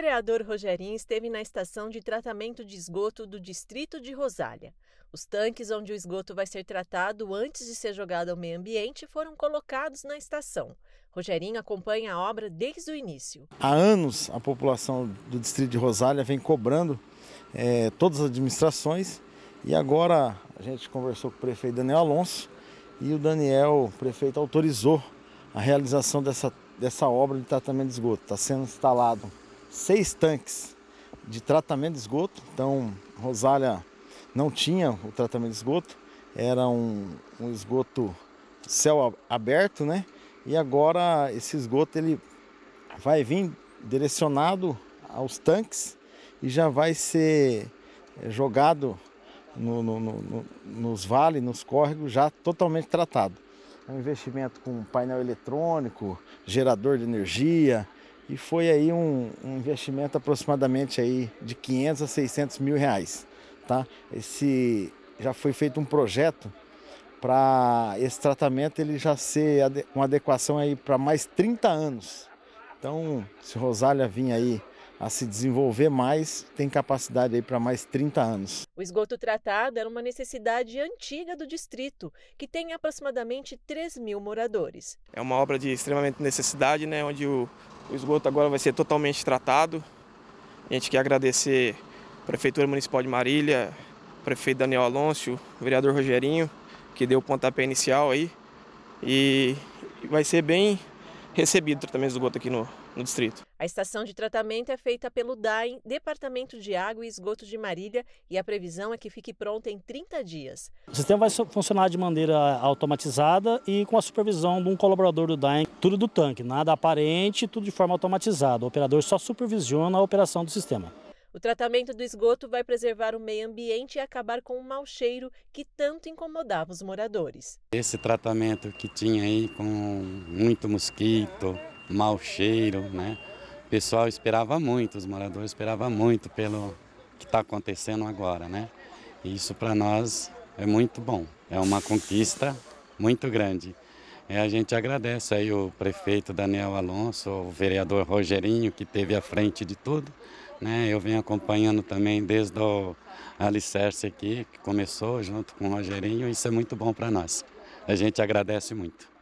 vereador Rogerinho esteve na estação de tratamento de esgoto do distrito de Rosália. Os tanques onde o esgoto vai ser tratado antes de ser jogado ao meio ambiente foram colocados na estação. Rogerinho acompanha a obra desde o início. Há anos a população do distrito de Rosália vem cobrando é, todas as administrações e agora a gente conversou com o prefeito Daniel Alonso e o Daniel, o prefeito, autorizou a realização dessa, dessa obra de tratamento de esgoto. Está sendo instalado seis tanques de tratamento de esgoto. Então, Rosália não tinha o tratamento de esgoto, era um, um esgoto céu aberto, né? E agora esse esgoto ele vai vir direcionado aos tanques e já vai ser eh, jogado no, no, no, nos vales, nos córregos, já totalmente tratado. É um investimento com painel eletrônico, gerador de energia, e foi aí um, um, investimento aproximadamente aí de 500 a 600 mil reais, tá? Esse já foi feito um projeto para esse tratamento ele já ser uma adequação aí para mais 30 anos. Então, se Rosália vir aí a se desenvolver mais, tem capacidade aí para mais 30 anos. O esgoto tratado era uma necessidade antiga do distrito, que tem aproximadamente 3 mil moradores. É uma obra de extremamente necessidade, né, onde o o esgoto agora vai ser totalmente tratado. A gente quer agradecer a Prefeitura Municipal de Marília, prefeito Daniel Alonso, vereador Rogerinho, que deu o pontapé inicial aí. E vai ser bem recebido tratamento de esgoto aqui no, no distrito. A estação de tratamento é feita pelo DAEM, Departamento de Água e Esgoto de Marília, e a previsão é que fique pronta em 30 dias. O sistema vai funcionar de maneira automatizada e com a supervisão de um colaborador do DAEM, tudo do tanque, nada aparente, tudo de forma automatizada. O operador só supervisiona a operação do sistema. O tratamento do esgoto vai preservar o meio ambiente e acabar com o mau cheiro que tanto incomodava os moradores. Esse tratamento que tinha aí com muito mosquito, mau cheiro, né? O pessoal esperava muito, os moradores esperavam muito pelo que está acontecendo agora, né? E isso para nós é muito bom, é uma conquista muito grande. É, a gente agradece aí o prefeito Daniel Alonso, o vereador Rogerinho, que teve à frente de tudo. Né? Eu venho acompanhando também desde o alicerce aqui, que começou junto com o Rogerinho, isso é muito bom para nós. A gente agradece muito.